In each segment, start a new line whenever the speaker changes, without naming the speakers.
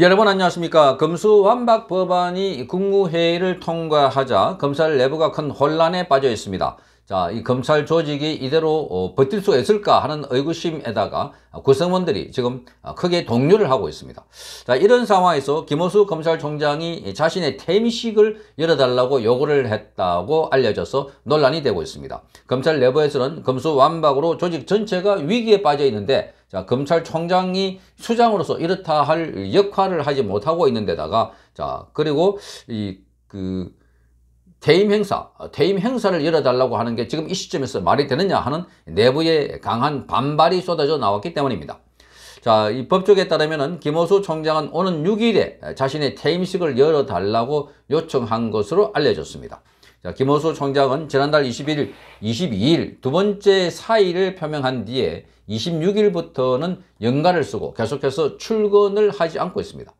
여러분 안녕하십니까 검수완박 법안이 국무회의를 통과하자 검찰 내부가 큰 혼란에 빠져 있습니다 자, 이 검찰 조직이 이대로 어, 버틸 수 있을까 하는 의구심에다가 구성원들이 지금 크게 동요를 하고 있습니다. 자, 이런 상황에서 김호수 검찰총장이 자신의 퇴임식을 열어달라고 요구를 했다고 알려져서 논란이 되고 있습니다. 검찰 내부에서는 검수 완박으로 조직 전체가 위기에 빠져 있는데 자, 검찰총장이 수장으로서 이렇다 할 역할을 하지 못하고 있는 데다가 자, 그리고 이 그 대임 행사, 대임 행사를 열어달라고 하는 게 지금 이 시점에서 말이 되느냐 하는 내부의 강한 반발이 쏟아져 나왔기 때문입니다. 자, 이 법조에 계 따르면은 김호수 총장은 오는 6일에 자신의 퇴임식을 열어달라고 요청한 것으로 알려졌습니다. 자, 김호수 총장은 지난달 21일, 22일 두 번째 사의를 표명한 뒤에 26일부터는 연가를 쓰고 계속해서 출근을 하지 않고 있습니다.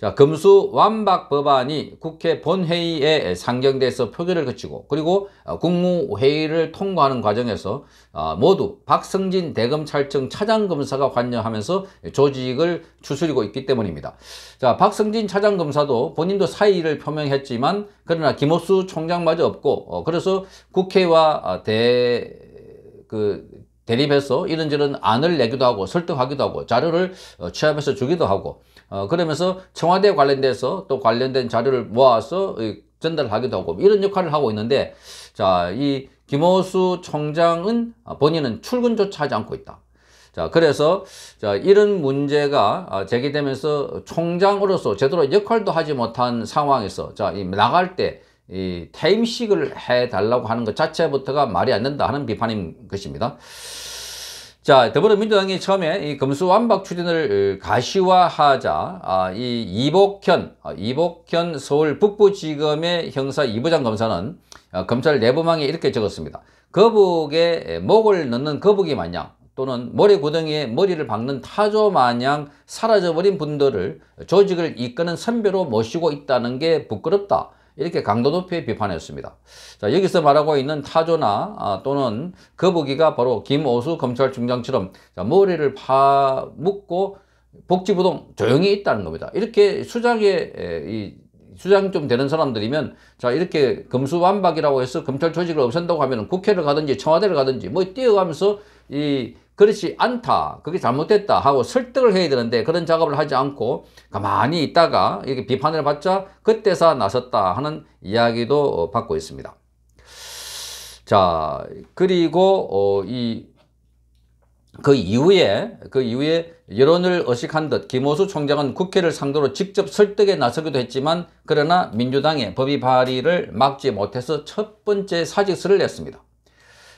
자, 금수 완박 법안이 국회 본회의에 상정돼서 표결을 거치고 그리고 어, 국무회의를 통과하는 과정에서 어, 모두 박성진 대검찰청 차장검사가 관여하면서 조직을 추스리고 있기 때문입니다. 자, 박성진 차장검사도 본인도 사의를 표명했지만 그러나 김호수 총장마저 없고 어, 그래서 국회와 대... 그 대립해서 이런저런 안을 내기도 하고 설득하기도 하고 자료를 취합해서 주기도 하고 어, 그러면서 청와대 관련돼서 또 관련된 자료를 모아서 어, 전달하기도 하고 이런 역할을 하고 있는데 자 이 김호수 총장은 본인은 출근조차 하지 않고 있다. 자 그래서 자 이런 문제가 어, 제기되면서 총장으로서 제대로 역할도 하지 못한 상황에서 자 이 나갈 때 이 퇴임식을 해달라고 하는 것 자체부터가 말이 안 된다 하는 비판인 것입니다. 자, 더불어민주당이 처음에 이 검수완박 추진을 어, 가시화하자 아, 이 이복현, 아, 이복현 서울 북부지검의 형사 이부장 검사는 어, 검찰 내부망에 이렇게 적었습니다. 거북에 목을 넣는 거북이 마냥 또는 모래구덩이에 머리를 박는 타조 마냥 사라져버린 분들을 조직을 이끄는 선배로 모시고 있다는 게 부끄럽다. 이렇게 강도 높이 비판했습니다. 자, 여기서 말하고 있는 타조나 아, 또는 거북이가 바로 김오수 검찰총장처럼 자, 머리를 파 묶고 복지부동 조용히 있다는 겁니다. 이렇게 수작에 이 수장 좀 되는 사람들이면 자 이렇게 금수완박이라고 해서 검찰 조직을 없앤다고 하면 국회를 가든지 청와대를 가든지 뭐 뛰어가면서 이 그렇지 않다. 그게 잘못됐다 하고 설득을 해야 되는데 그런 작업을 하지 않고 가만히 있다가 이렇게 비판을 받자 그때서 나섰다 하는 이야기도 어, 받고 있습니다. 자, 그리고 어, 이그 이후에 그 이후에 여론을 의식한듯 김호수 총장은 국회를 상대로 직접 설득에 나서기도 했지만 그러나 민주당의 법이 발의를 막지 못해서 첫 번째 사직서를 냈습니다.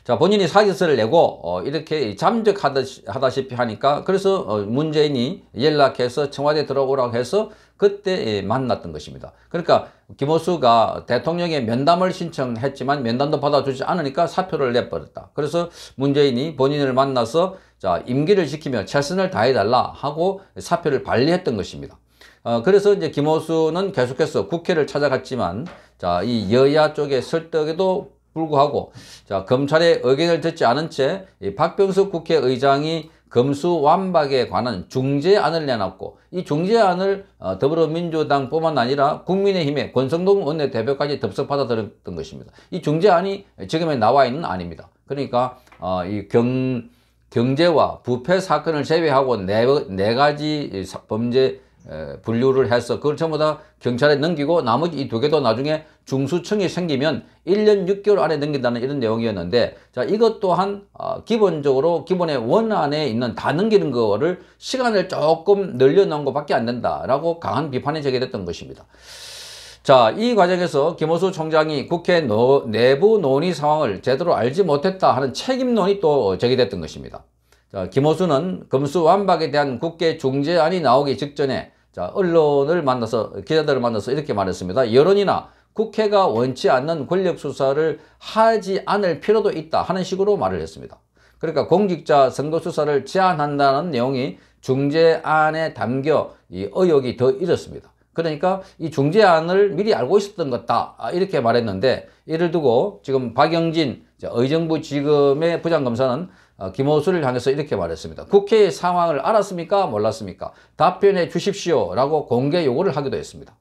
자, 본인이 사기서를 내고, 어, 이렇게 잠적하다시피 하니까, 그래서, 어, 문재인이 연락해서 청와대 에 들어오라고 해서 그때 예, 만났던 것입니다. 그러니까 김호수가 대통령의 면담을 신청했지만 면담도 받아주지 않으니까 사표를 내버렸다. 그래서 문재인이 본인을 만나서 자, 임기를 지키며 최선을 다해달라 하고 사표를 발리했던 것입니다. 어, 그래서 이제 김호수는 계속해서 국회를 찾아갔지만 자, 이 여야 쪽의 설득에도 불구하고 자 검찰의 의견을 듣지 않은 채 박병석 국회의장이 검수완박에 관한 중재안을 내놨고 이 중재안을 어, 더불어민주당뿐만 아니라 국민의힘의 권성동 원내대표까지 덥석받아들였던 것입니다. 이 중재안이 지금에 나와 있는 안입니다. 그러니까 어, 이 경, 경제와 부패 사건을 제외하고 네, 네 가지 범죄 분류를 해서 그걸 전부 다 경찰에 넘기고 나머지 이 두 개도 나중에 중수청이 생기면 1년 6개월 안에 넘긴다는 이런 내용이었는데 자 이것 또한 어, 기본적으로 기본의 원안에 있는 다 넘기는 거를 시간을 조금 늘려놓은 것밖에 안 된다라고 강한 비판이 제기됐던 것입니다. 자, 이 과정에서 김호수 총장이 국회 노, 내부 논의 상황을 제대로 알지 못했다 하는 책임론이 또 제기됐던 것입니다. 자, 김호수는 검수 완박에 대한 국회 중재안이 나오기 직전에 자, 언론을 만나서 기자들을 만나서 이렇게 말했습니다. 여론이나 국회가 원치 않는 권력 수사를 하지 않을 필요도 있다 하는 식으로 말을 했습니다. 그러니까 공직자 선거 수사를 제한한다는 내용이 중재안에 담겨 이 의혹이 더 이렇습니다. 그러니까 이 중재안을 미리 알고 있었던 것다 아, 이렇게 말했는데 이를 두고 지금 박영진 의정부 지금의 부장검사는 어, 김호수를 향해서 이렇게 말했습니다. 국회의 상황을 알았습니까? 몰랐습니까? 답변해 주십시오. 라고 공개 요구를 하기도 했습니다.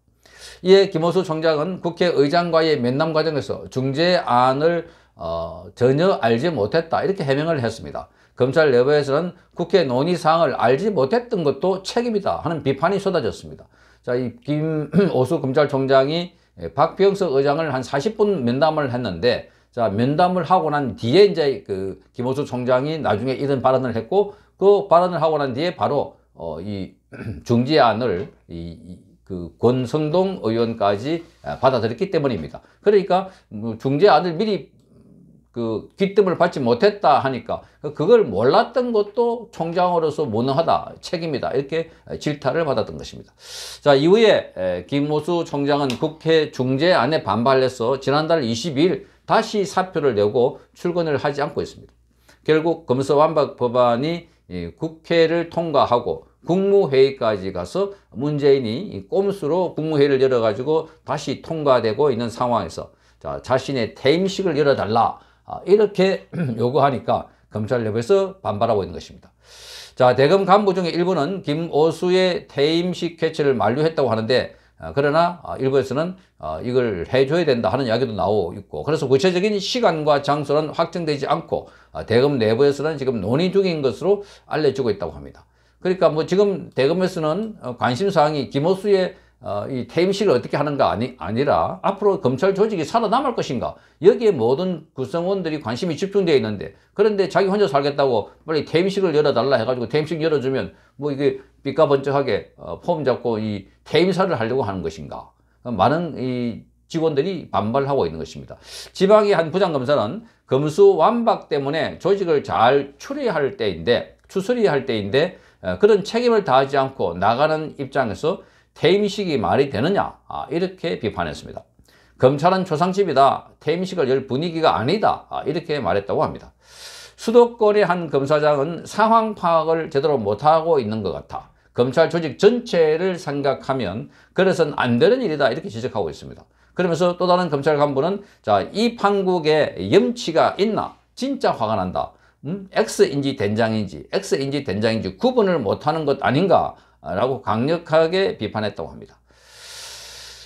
이에 김호수 총장은 국회의장과의 면담 과정에서 중재안을 어, 전혀 알지 못했다. 이렇게 해명을 했습니다. 검찰 내부에서는 국회 논의 사항을 알지 못했던 것도 책임이다 하는 비판이 쏟아졌습니다. 자, 이 김오수 검찰총장이 예, 박병석 의장을 한 40분 면담을 했는데 자, 면담을 하고 난 뒤에 이제 그 김호수 총장이 나중에 이런 발언을 했고 그 발언을 하고 난 뒤에 바로 어, 이 중재안을 이, 이, 그 권성동 의원까지 아, 받아들였기 때문입니다. 그러니까 뭐 중재안을 미리 그 귀뜸을 받지 못했다 하니까 그 그걸 몰랐던 것도 총장으로서 무능하다 책임이다 이렇게 질타를 받았던 것입니다. 자 이후에 김모수 총장은 국회 중재안에 반발해서 지난달 22일 다시 사표를 내고 출근을 하지 않고 있습니다. 결국 검수완박 법안이 예, 국회를 통과하고 국무회의까지 가서 문재인이 꼼수로 국무회의를 열어가지고 다시 통과되고 있는 상황에서 자, 신의 퇴임식을 열어달라 아, 이렇게 요구하니까 검찰 내부에서 반발하고 있는 것입니다. 자 대검 간부 중에 일부는 김오수의 퇴임식 개최를 만료했다고 하는데 어, 그러나 어, 일부에서는 어, 이걸 해줘야 된다 하는 이야기도 나오고 있고 그래서 구체적인 시간과 장소는 확정되지 않고 대검 내부에서는 지금 논의 중인 것으로 알려지고 있다고 합니다. 그러니까 뭐 지금 대검에서는 관심사항이 김호수의 어, 이 퇴임식을 어떻게 하는가 아니, 아니라 앞으로 검찰 조직이 살아남을 것인가 여기에 모든 구성원들이 관심이 집중되어 있는데 그런데 자기 혼자 살겠다고 빨리 퇴임식을 열어달라 해가지고 퇴임식 열어주면 뭐 이게 빛가번쩍하게 어, 폼 잡고 이 퇴임사를 하려고 하는 것인가 많은 이 직원들이 반발하고 있는 것입니다. 지방의 한 부장검사는 검수 완박 때문에 조직을 잘 추리할 때인데 추스리할 때인데 어, 그런 책임을 다하지 않고 나가는 입장에서 퇴임식이 말이 되느냐 아, 이렇게 비판했습니다. 검찰은 초상집이다. 퇴임식을 열 분위기가 아니다. 아, 이렇게 말했다고 합니다. 수도권의 한 검사장은 상황 파악을 제대로 못하고 있는 것 같아. 검찰 조직 전체를 생각하면 그래서는 안 되는 일이다 이렇게 지적하고 있습니다. 그러면서 또 다른 검찰 간부는 자 이 판국에 염치가 있나 진짜 화가 난다. 음? X인지 된장인지 X인지 된장인지 구분을 못하는 것 아닌가 라고 강력하게 비판했다고 합니다.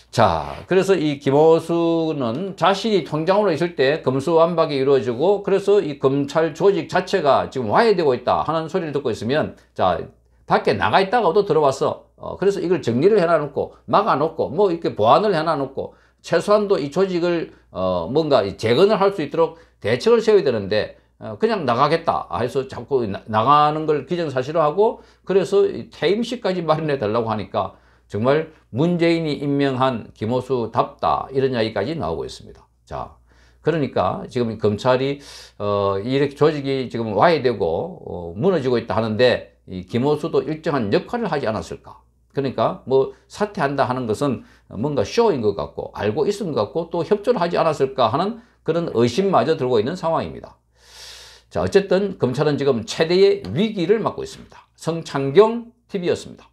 자, 그래서 이 김호수는 자신이 통장으로 있을 때 금수완박이 이루어지고 그래서 이 검찰 조직 자체가 지금 와해되고 있다 하는 소리를 듣고 있으면 자, 밖에 나가 있다가도 들어와서 어, 그래서 이걸 정리를 해놔놓고 막아놓고 뭐 이렇게 보완을 해놔놓고 최소한도 이 조직을 어, 뭔가 재건을 할 수 있도록 대책을 세워야 되는데 어, 그냥 나가겠다 아, 해서 자꾸 나가는 걸 기정사실화하고 그래서 퇴임식까지 마련해 달라고 하니까 정말 문재인이 임명한 김호수답다 이런 이야기까지 나오고 있습니다. 자, 그러니까 지금 검찰이 어, 이렇게 조직이 지금 와해되고 어, 무너지고 있다 하는데 이 김호수도 일정한 역할을 하지 않았을까? 그러니까 뭐 사퇴한다 하는 것은 뭔가 쇼인 것 같고 알고 있은 것 같고 또 협조를 하지 않았을까 하는 그런 의심마저 들고 있는 상황입니다. 자, 어쨌든 검찰은 지금 최대의 위기를 맞고 있습니다. 성창경 TV였습니다.